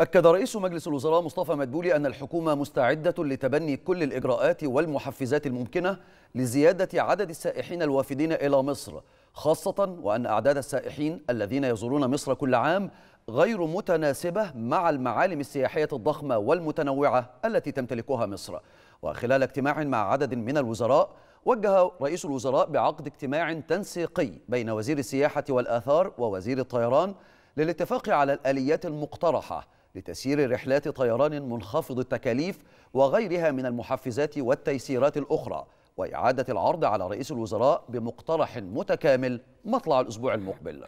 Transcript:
أكد رئيس مجلس الوزراء مصطفى مدبولي أن الحكومة مستعدة لتبني كل الإجراءات والمحفزات الممكنة لزيادة عدد السائحين الوافدين إلى مصر خاصة وأن أعداد السائحين الذين يزورون مصر كل عام غير متناسبة مع المعالم السياحية الضخمة والمتنوعة التي تمتلكها مصر وخلال اجتماع مع عدد من الوزراء وجه رئيس الوزراء بعقد اجتماع تنسيقي بين وزير السياحة والآثار ووزير الطيران للاتفاق على الآليات المقترحة لتسيير رحلات طيران منخفض التكاليف وغيرها من المحفزات والتيسيرات الأخرى وإعادة العرض على رئيس الوزراء بمقترح متكامل مطلع الأسبوع المقبل